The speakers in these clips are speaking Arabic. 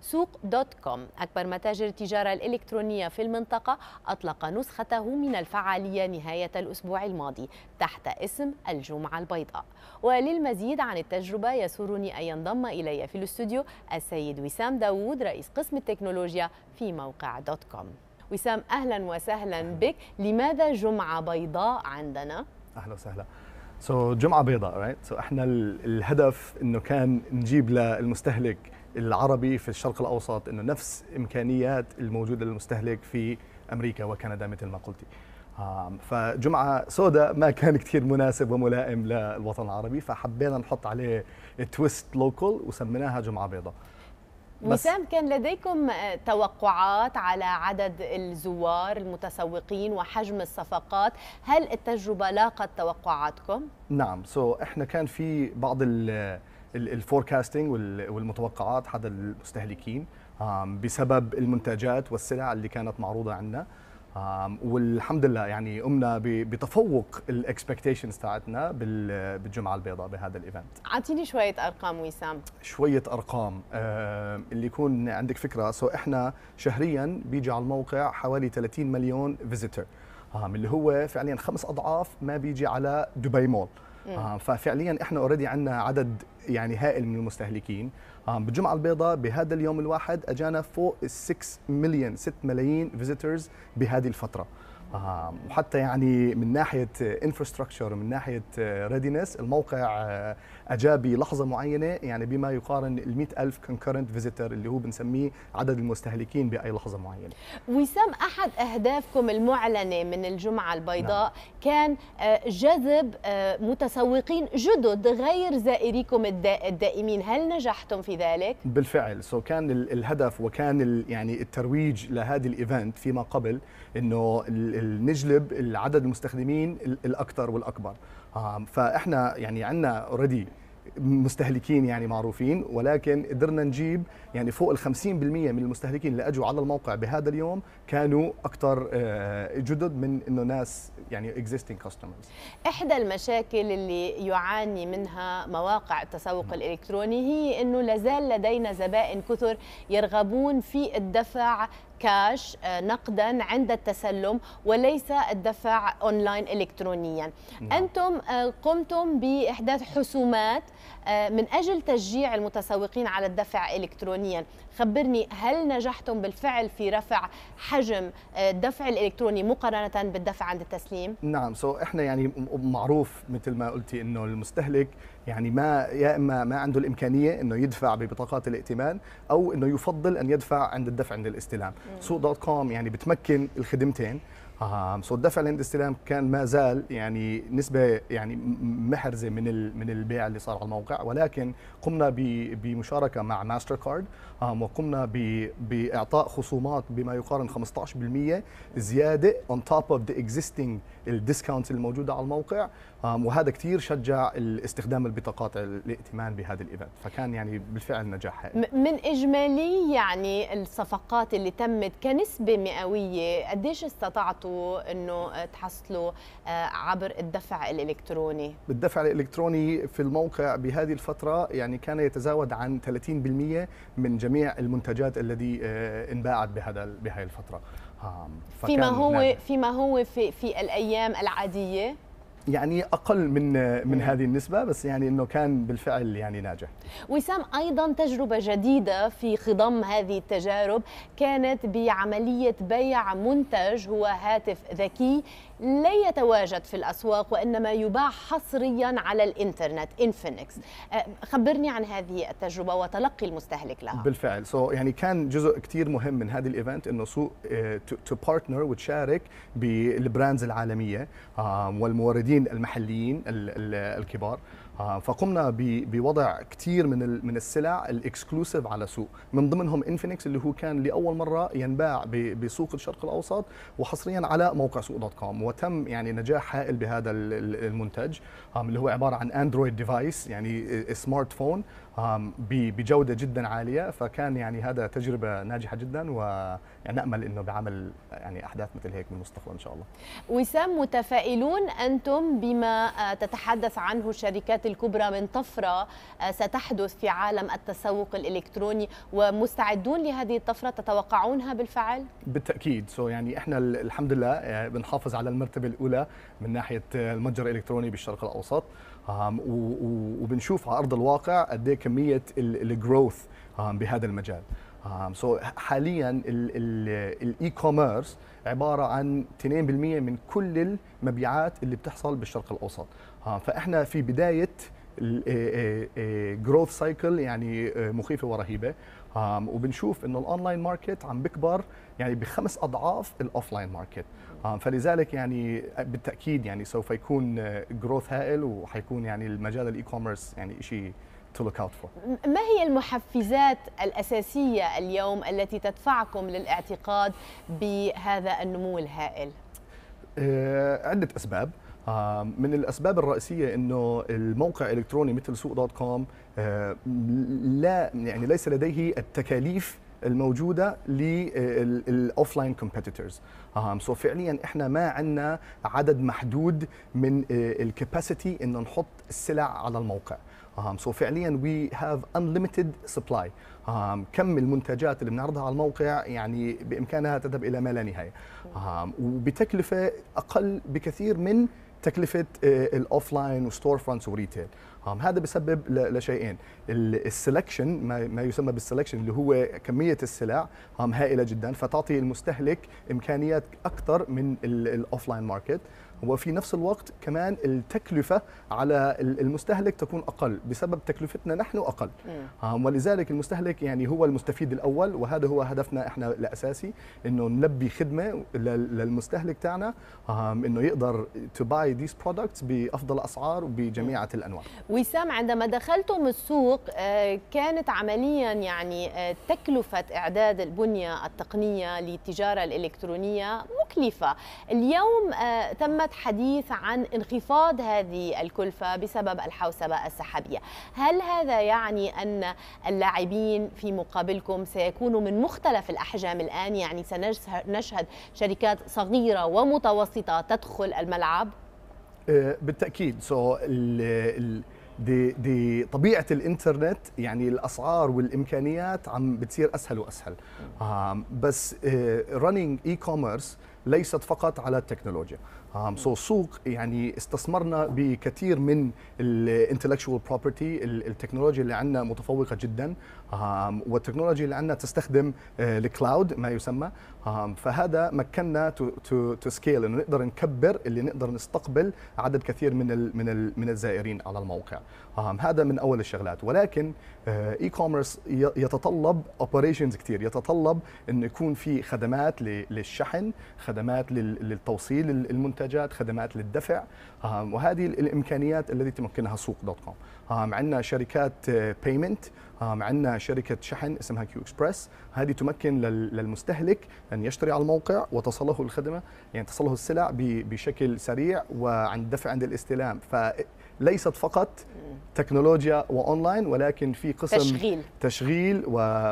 سوق دوت كوم أكبر متاجر التجارة الإلكترونية في المنطقة أطلق نسخته من الفعالية نهاية الأسبوع الماضي تحت اسم الجمعة البيضاء وللمزيد عن التجربة يسرني أن ينضم إلي في الاستوديو السيد وسام داوود رئيس قسم التكنولوجيا في موقع دوت كوم وسام أهلا وسهلا بك لماذا جمعة بيضاء عندنا؟ أهلا وسهلا سو so, جمعة بيضاء right? سو so, احنا الهدف انه كان نجيب للمستهلك العربي في الشرق الاوسط انه نفس امكانيات الموجوده للمستهلك في امريكا وكندا مثل ما قلتي فجمعة سوداء ما كان كثير مناسب وملائم للوطن العربي فحبينا نحط عليه تويست لوكال وسميناها جمعة بيضاء وسام كان لديكم توقعات على عدد الزوار المتسوقين وحجم الصفقات هل التجربة لاقت توقعاتكم؟ نعم سو so, احنا كان في بعض ال الفوركاستنج والمتوقعات حدا المستهلكين بسبب المنتجات والسلع اللي كانت معروضه عندنا والحمد لله يعني قمنا بتفوق الاكسبكتيشنز تاعتنا بالجمعه البيضاء بهذا الايفنت اعطيني شويه ارقام وسام شويه ارقام اللي يكون عندك فكره سو احنا شهريا بيجي على الموقع حوالي 30 مليون فيزيتور اللي هو فعليا خمس اضعاف ما بيجي على دبي مول آه ففعليا احنا اوريدي عندنا عدد يعني هائل من المستهلكين آه بالجمعه البيضاء بهذا اليوم الواحد اجانا فوق ال 6 مليون 6 ملايين فيزيتورز بهذه الفتره وحتى آه، يعني من ناحيه انفراستراكشر من ناحيه ريدينس آه، الموقع آه، اجاب بلحظه معينه يعني بما يقارن ال 100000 كونكرنت فيزيتور اللي هو بنسميه عدد المستهلكين باي لحظه معينه وسام احد اهدافكم المعلنه من الجمعه البيضاء نعم. كان جذب متسوقين جدد غير زائريكم الدائمين هل نجحتم في ذلك بالفعل سو so كان الهدف وكان يعني الترويج لهذه الايفنت فيما قبل انه نجلب العدد المستخدمين الاكثر والاكبر آه، فاحنا يعني عندنا اوريدي مستهلكين يعني معروفين ولكن قدرنا نجيب يعني فوق ال 50% من المستهلكين اللي اجوا على الموقع بهذا اليوم كانوا اكثر آه، جدد من انه ناس يعني اكزيستنج كاستمرز احدى المشاكل اللي يعاني منها مواقع التسوق نعم. الالكتروني هي انه لازال لدينا زبائن كثر يرغبون في الدفع كاش آه، نقدا عند التسلم وليس الدفع اونلاين الكترونيا نعم. انتم آه، قمتم باحداث حسومات آه، من اجل تشجيع المتسوقين على الدفع الكترونيا خبرني هل نجحتم بالفعل في رفع حجم الدفع الالكتروني مقارنه بالدفع عند التسليم نعم سو so احنا يعني معروف مثل ما قلتي انه المستهلك يعني ما يا اما ما عنده الامكانيه انه يدفع ببطاقات الائتمان او انه يفضل ان يدفع عند الدفع عند الاستلام سوق دوت كوم يعني بتمكن الخدمتين سو آه، الدفع لهند استلام كان ما زال يعني نسبه يعني محرزه من من البيع اللي صار على الموقع ولكن قمنا بمشاركه مع ماستر كارد آه، وقمنا باعطاء خصومات بما يقارن 15% زياده اون توب اوف ذا اكزيستنج الديسكاونتس الموجوده على الموقع وهذا كثير شجع استخدام البطاقات الائتمان بهذا الايفنت فكان يعني بالفعل نجاح هائل من اجمالي يعني الصفقات اللي تمت كنسبه مئويه قديش استطعتوا انه تحصلوا آه، عبر الدفع الالكتروني بالدفع الالكتروني في الموقع بهذه الفتره يعني كان يتزاود عن 30% من جميع المنتجات الذي آه، انباعت بهذا بهذه الفتره فيما هو فيما هو في في الايام العاديه يعني اقل من من هذه النسبه بس يعني انه كان بالفعل يعني ناجح وسام ايضا تجربه جديده في خضم هذه التجارب كانت بعمليه بيع منتج هو هاتف ذكي لا يتواجد في الاسواق وانما يباع حصريا على الانترنت انفينكس أه، خبرني عن هذه التجربه وتلقي المستهلك لها بالفعل سو so, يعني كان جزء كثير مهم من هذه الايفنت انه سوق تو بارتنر وتشارك بالبراندز العالميه آه، والموردين المحليين الكبار آه، فقمنا بوضع كثير من من السلع الاكسكلوسيف على سوق من ضمنهم انفينكس اللي هو كان لاول مره ينباع بسوق الشرق الاوسط وحصريا على موقع سوق دوت كوم وتم يعني نجاح هائل بهذا المنتج اللي هو عباره عن اندرويد ديفايس يعني سمارت فون بجوده جدا عاليه فكان يعني هذا تجربه ناجحه جدا ونامل يعني انه بعمل يعني احداث مثل هيك بالمستقبل ان شاء الله وسام متفائلون انتم بما آه، تتحدث عنه شركات الكبرى من طفرة آه، ستحدث في عالم التسوق الإلكتروني ومستعدون لهذه الطفرة تتوقعونها بالفعل؟ بالتأكيد سو so يعني إحنا الحمد لله آه، بنحافظ على المرتبة الأولى من ناحية آه، المتجر الإلكتروني بالشرق الأوسط وبنشوف على أرض الواقع قد إيه كمية الجروث بهذا المجال سو so حاليا الاي كوميرس عباره عن 2% من كل المبيعات اللي بتحصل بالشرق الاوسط اه فاحنا في بدايه جروث سايكل آه، آه، آه، يعني مخيفه ورهيبه وبنشوف انه الاونلاين ماركت عم بكبر يعني بخمس اضعاف الاوفلاين ماركت فلذلك يعني بالتاكيد يعني سوف يكون جروث هائل وحيكون يعني المجال الاي كوميرس يعني شيء تو لوك اوت فور ما هي المحفزات الاساسيه اليوم التي تدفعكم للاعتقاد بهذا النمو الهائل؟ عده اسباب آه، من الاسباب الرئيسيه انه الموقع الالكتروني مثل سوق دوت كوم آه، لا يعني ليس لديه التكاليف الموجوده للاوفلاين كومبيتيتورز سو فعليا احنا ما عندنا عدد محدود من آه، الكباسيتي انه نحط السلع على الموقع سو فعليا وي هاف انليمتد سبلاي كم المنتجات اللي بنعرضها على الموقع يعني بامكانها تذهب الى ما لا نهايه وبتكلفه اقل بكثير من تكلفه آه، الاوفلاين وستور فرونتس وريتيل آه، هذا بسبب لشيئين السلكشن ما يسمى بالسلكشن اللي هو كميه السلع آه، هائله جدا فتعطي المستهلك امكانيات اكثر من الاوفلاين ماركت وفي نفس الوقت كمان التكلفة على المستهلك تكون أقل بسبب تكلفتنا نحن أقل آه، ولذلك المستهلك يعني هو المستفيد الأول وهذا هو هدفنا إحنا الأساسي أنه نلبي خدمة للمستهلك تاعنا أنه يقدر to buy these products بأفضل أسعار بجميع الأنواع وسام عندما دخلتم السوق آه، كانت عمليا يعني آه، تكلفة إعداد البنية التقنية للتجارة الإلكترونية مكلفة اليوم تم ثمة حديث عن انخفاض هذه الكلفة بسبب الحوسبة السحابية هل هذا يعني أن اللاعبين في مقابلكم سيكونوا من مختلف الأحجام الآن يعني سنشهد شركات صغيرة ومتوسطة تدخل الملعب؟ آه، بالتأكيد سو so, دي دي طبيعه الانترنت يعني الاسعار والامكانيات عم بتصير اسهل واسهل آه، بس رننج اي كوميرس ليست فقط على التكنولوجيا نعم سو سوق يعني استثمرنا بكثير من الانتلكشوال بروبرتي التكنولوجيا اللي عندنا متفوقه جدا والتكنولوجيا اللي عندنا تستخدم الكلاود آه، ما يسمى فهذا مكننا تو سكيل انه نقدر نكبر اللي نقدر نستقبل عدد كثير من الـ من الـ من الزائرين على الموقع هذا من اول الشغلات ولكن اي آه، كوميرس يتطلب اوبريشنز كثير يتطلب انه يكون في خدمات للشحن خدمات للتوصيل المنتج منتجات خدمات للدفع آه، وهذه الامكانيات التي تمكنها سوق دوت كوم آه، عندنا شركات بيمنت آه، آه، عندنا شركه شحن اسمها كيو اكسبرس هذه تمكن للمستهلك ان يشتري على الموقع وتصله الخدمه يعني تصله السلع بشكل سريع وعند دفع عند الاستلام فليست فقط تكنولوجيا واونلاين ولكن في قسم تشغيل تشغيل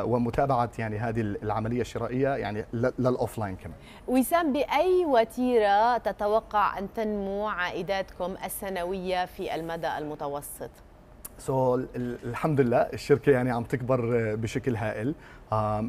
ومتابعه يعني هذه العمليه الشرائيه يعني للاوفلاين كمان وسام باي وتيره تتوقع ان تنمو عائداتكم السنويه في المدى المتوسط سو so, الحمد لله الشركه يعني عم تكبر بشكل هائل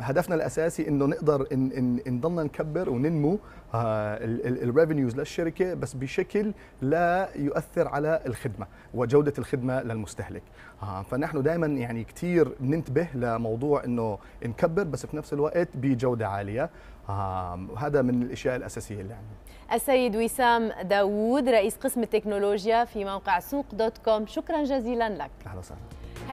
هدفنا الاساسي انه نقدر إن إن نضلنا نكبر وننمو آه، الريفينيوز للشركه بس بشكل لا يؤثر على الخدمه وجوده الخدمه للمستهلك آه، فنحن دائما يعني كثير ننتبه لموضوع انه نكبر بس في نفس الوقت بجوده عاليه آه، هذا من الاشياء الاساسيه اللي عندنا السيد وسام داوود رئيس قسم التكنولوجيا في موقع سوق دوت كوم شكرا جزيلا لك اهلا وسهلا